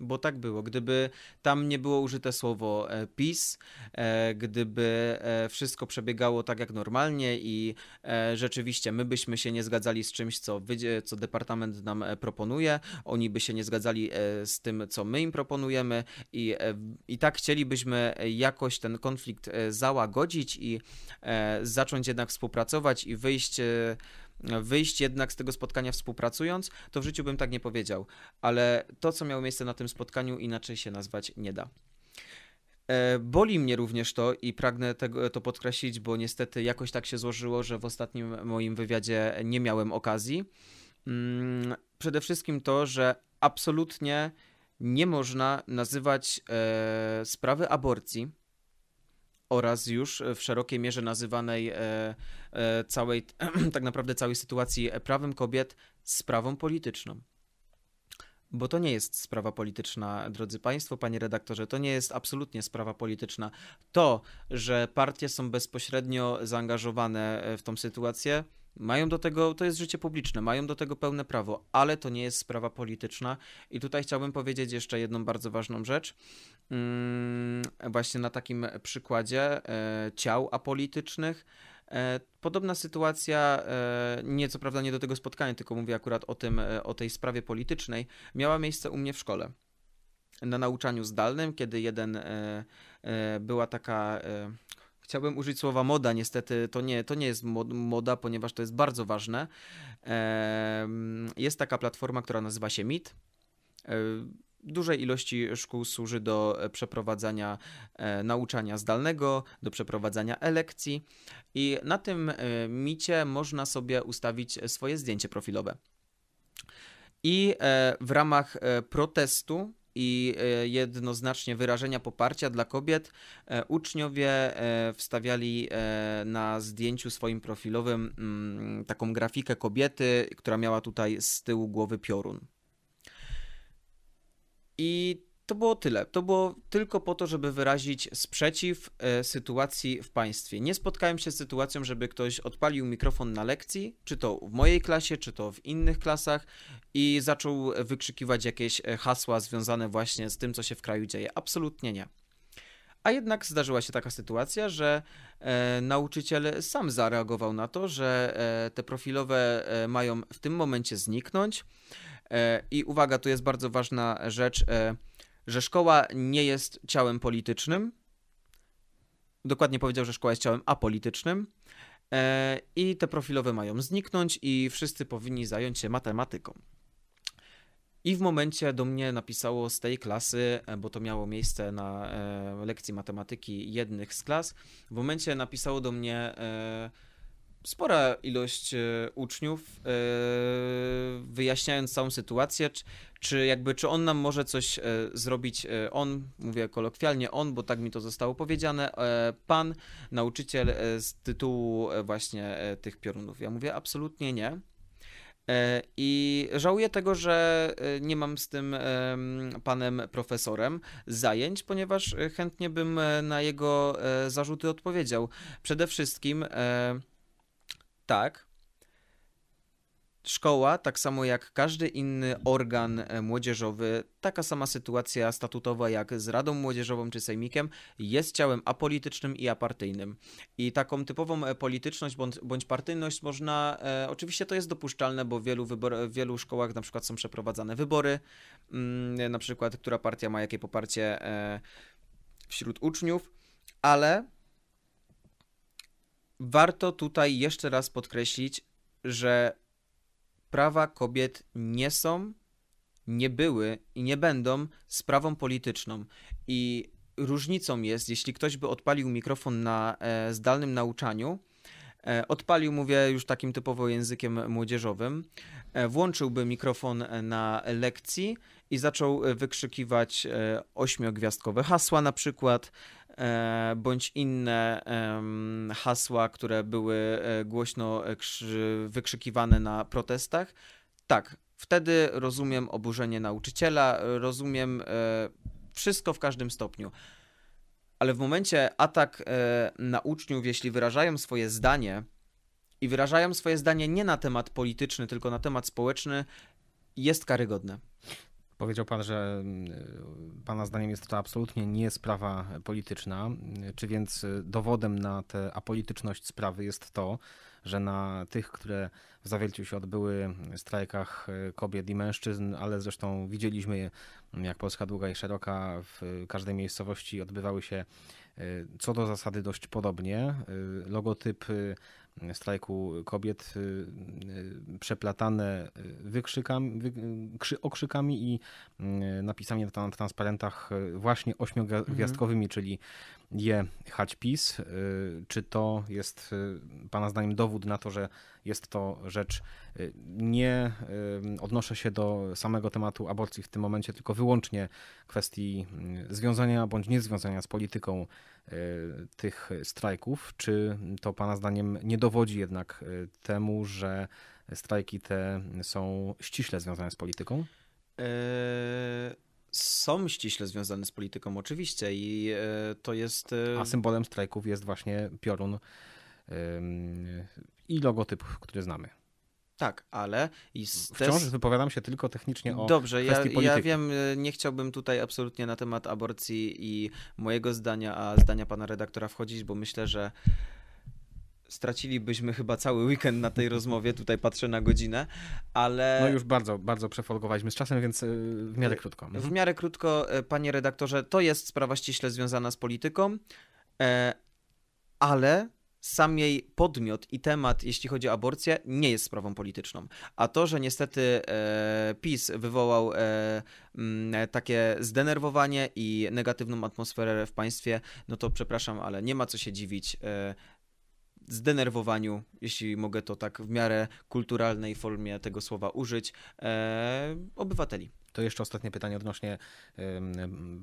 Bo tak było. Gdyby tam nie było użyte słowo e, PiS, e, gdyby e, wszystko przebiegało tak jak normalnie i rzeczywiście my byśmy się nie zgadzali z czymś, co, co departament nam proponuje, oni by się nie zgadzali z tym, co my im proponujemy i, i tak chcielibyśmy jakoś ten konflikt załagodzić i zacząć jednak współpracować i wyjść wyjść jednak z tego spotkania współpracując, to w życiu bym tak nie powiedział, ale to, co miało miejsce na tym spotkaniu, inaczej się nazwać nie da. E, boli mnie również to i pragnę tego, to podkreślić, bo niestety jakoś tak się złożyło, że w ostatnim moim wywiadzie nie miałem okazji. Mm, przede wszystkim to, że absolutnie nie można nazywać e, sprawy aborcji oraz już e, w szerokiej mierze nazywanej e, e, całej, tak naprawdę całej sytuacji prawem kobiet sprawą polityczną. Bo to nie jest sprawa polityczna, drodzy Państwo, panie redaktorze, to nie jest absolutnie sprawa polityczna. To, że partie są bezpośrednio zaangażowane w tą sytuację, mają do tego, to jest życie publiczne, mają do tego pełne prawo, ale to nie jest sprawa polityczna. I tutaj chciałbym powiedzieć jeszcze jedną bardzo ważną rzecz. Mm, właśnie na takim przykładzie e, ciał apolitycznych. E, podobna sytuacja, e, nieco prawda nie do tego spotkania, tylko mówię akurat o tym, o tej sprawie politycznej, miała miejsce u mnie w szkole. Na nauczaniu zdalnym, kiedy jeden była taka chciałbym użyć słowa moda, niestety to nie, to nie jest moda, ponieważ to jest bardzo ważne. Jest taka platforma, która nazywa się Meet. E, Dużej ilości szkół służy do e, przeprowadzania e, nauczania zdalnego, do przeprowadzania elekcji, i na tym micie można sobie ustawić swoje zdjęcie profilowe. I w ramach protestu i e, jednoznacznie wyrażenia poparcia dla kobiet e, uczniowie e, wstawiali na zdjęciu swoim profilowym mm, taką grafikę kobiety, która miała tutaj z tyłu głowy piorun. I to było tyle. To było tylko po to, żeby wyrazić sprzeciw e, sytuacji w państwie. Nie spotkałem się z sytuacją, żeby ktoś odpalił mikrofon na lekcji, czy to w mojej klasie, czy to w innych klasach i zaczął wykrzykiwać jakieś e, hasła związane właśnie z tym, co się w kraju dzieje. Absolutnie nie. A jednak zdarzyła się taka sytuacja, że e, nauczyciel sam zareagował na to, że e, te profilowe e, mają w tym momencie zniknąć. E, I uwaga, tu jest bardzo ważna rzecz że szkoła nie jest ciałem politycznym. Dokładnie powiedział, że szkoła jest ciałem apolitycznym. E, I te profilowe mają zniknąć, i wszyscy powinni zająć się matematyką. I w momencie do mnie napisało z tej klasy, e, bo to miało miejsce na e, lekcji matematyki jednych z klas, w momencie napisało do mnie spora ilość e, uczniów, e, wyjaśniając całą sytuację, czy, jakby, czy on nam może coś e, zrobić, on, mówię kolokwialnie on, bo tak mi to zostało powiedziane, pan, nauczyciel z tytułu właśnie tych piorunów. Ja mówię, absolutnie nie. I żałuję tego, że nie mam z tym panem profesorem zajęć, ponieważ chętnie bym na jego zarzuty odpowiedział. Przede wszystkim tak. Szkoła, tak samo jak każdy inny organ e, młodzieżowy, taka sama sytuacja statutowa jak z Radą Młodzieżową czy Sejmikiem, jest ciałem apolitycznym i apartyjnym. I taką typową e, polityczność bądź, bąź partyjność można, e, oczywiście to jest dopuszczalne, bo w wielu, wybor, w wielu szkołach na przykład są przeprowadzane wybory, mm, na przykład która partia ma jakie poparcie e, wśród uczniów, ale warto tutaj jeszcze raz podkreślić, że prawa kobiet nie są, nie były i nie będą sprawą polityczną. I różnicą jest, jeśli ktoś by odpalił mikrofon na e, zdalnym nauczaniu, e, odpalił, mówię już takim typowo językiem młodzieżowym, e, włączyłby mikrofon e, na lekcji i zaczął e, wykrzykiwać e, ośmiogwiazdkowe hasła na przykład, e, bądź inne hasła, które były głośno wykrzykiwane na protestach. Tak, wtedy rozumiem oburzenie nauczyciela, rozumiem wszystko w każdym stopniu. Ale w momencie atak na uczniów, jeśli wyrażają swoje zdanie i wyrażają swoje zdanie nie na temat polityczny, tylko na temat społeczny, jest karygodne. Powiedział pan, że mm, y, pana zdaniem jest to absolutnie nie sprawa polityczna. Y, czy więc y, dowodem na tę apolityczność sprawy jest to, że na tych, które w Zawierciu się odbyły strajkach kobiet i mężczyzn, ale zresztą widzieliśmy je, jak Polska długa i szeroka w każdej miejscowości odbywały się co do zasady dość podobnie. Logotyp strajku kobiet y, y, przeplatane y, wykrzykami, wykrzy, okrzykami i napisami na transparentach właśnie ośmiogwiazdkowymi, mhm. czyli je HPIS. Y, czy to jest y, Pana zdaniem dowód na to, że jest to rzecz, y, nie odnoszę się do samego tematu aborcji w tym momencie, tylko wyłącznie kwestii związania bądź niezwiązania z polityką tych strajków? Czy to Pana zdaniem nie dowodzi jednak temu, że strajki te są ściśle związane z polityką? Yy są ściśle związane z polityką, oczywiście, i e, to jest. E, a symbolem strajków jest właśnie piorun i logotyp, który znamy. Tak, ale i wciąż wypowiadam się tylko technicznie o Dobrze, ja, ja wiem, e, nie chciałbym tutaj absolutnie na temat aborcji i mojego zdania, a zdania pana redaktora wchodzić, bo myślę, że stracilibyśmy chyba cały weekend na tej rozmowie, tutaj patrzę na godzinę, ale... No już bardzo, bardzo przefolgowaliśmy z czasem, więc y, w miarę y, krótko. W mhm. miarę krótko, y, panie redaktorze, to jest sprawa ściśle związana z polityką, e, ale sam jej podmiot i temat, jeśli chodzi o aborcję, nie jest sprawą polityczną. A to, że niestety e, PiS wywołał e, mm, takie zdenerwowanie i negatywną atmosferę w państwie, no to przepraszam, ale nie ma co się dziwić zdenerwowaniu, jeśli mogę to tak w miarę kulturalnej formie tego słowa użyć, e, obywateli. To jeszcze ostatnie pytanie odnośnie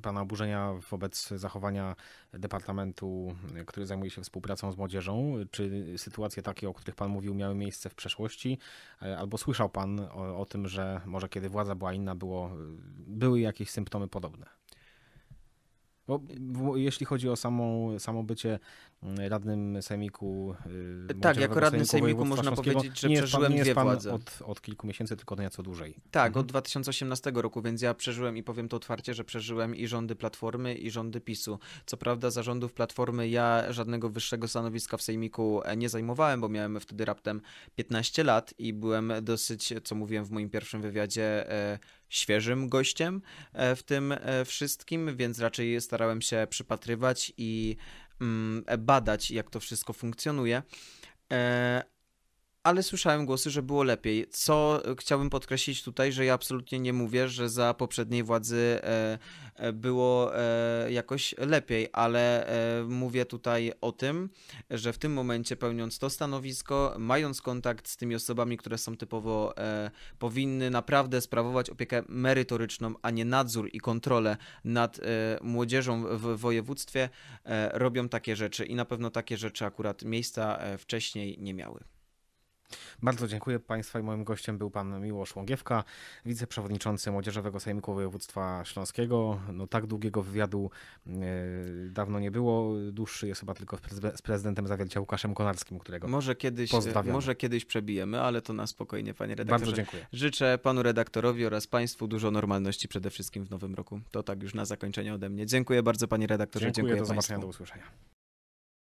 pana oburzenia wobec zachowania departamentu, który zajmuje się współpracą z młodzieżą. Czy sytuacje takie, o których pan mówił, miały miejsce w przeszłości? E, albo słyszał pan o, o tym, że może kiedy władza była inna, było, były jakieś symptomy podobne? Bo, bo jeśli chodzi o samą, samo bycie mm, radnym sejmiku. Y, tak, jako radny sejmiku można powiedzieć, że przeżyłem pan, dwie władze. Od, od kilku miesięcy, tylko nieco dłużej. Tak, mhm. od 2018 roku, więc ja przeżyłem i powiem to otwarcie, że przeżyłem i rządy Platformy, i rządy PiSu. Co prawda, za rządów Platformy ja żadnego wyższego stanowiska w sejmiku e, nie zajmowałem, bo miałem wtedy raptem 15 lat i byłem dosyć, co mówiłem w moim pierwszym wywiadzie, e, świeżym gościem e, w tym e, wszystkim, więc raczej starałem się przypatrywać i mm, e, badać, jak to wszystko funkcjonuje ale słyszałem głosy, że było lepiej. Co e, chciałbym podkreślić tutaj, że ja absolutnie nie mówię, że za poprzedniej władzy e, e, było jakoś lepiej, ale mówię tutaj o tym, że w tym momencie pełniąc to stanowisko, mając kontakt z tymi osobami, które są typowo powinny naprawdę sprawować opiekę merytoryczną, a nie nadzór i kontrolę nad młodzieżą w województwie, robią takie rzeczy i na pewno takie rzeczy akurat miejsca wcześniej nie miały. Bardzo dziękuję Państwu i moim gościem był Pan Miłosz Łągiewka, wiceprzewodniczący Młodzieżowego Sejmiku Województwa Śląskiego. No tak długiego wywiadu e, dawno nie było. Dłuższy jest chyba tylko z prezydentem zawiercia Łukaszem Konarskim, którego może kiedyś, e, Może kiedyś przebijemy, ale to na spokojnie, Panie redaktorze. Bardzo dziękuję. Życzę Panu redaktorowi oraz Państwu dużo normalności przede wszystkim w nowym roku. To tak już na zakończenie ode mnie. Dziękuję bardzo Panie redaktorze. Dziękuję, dziękuję do zobaczenia, do usłyszenia.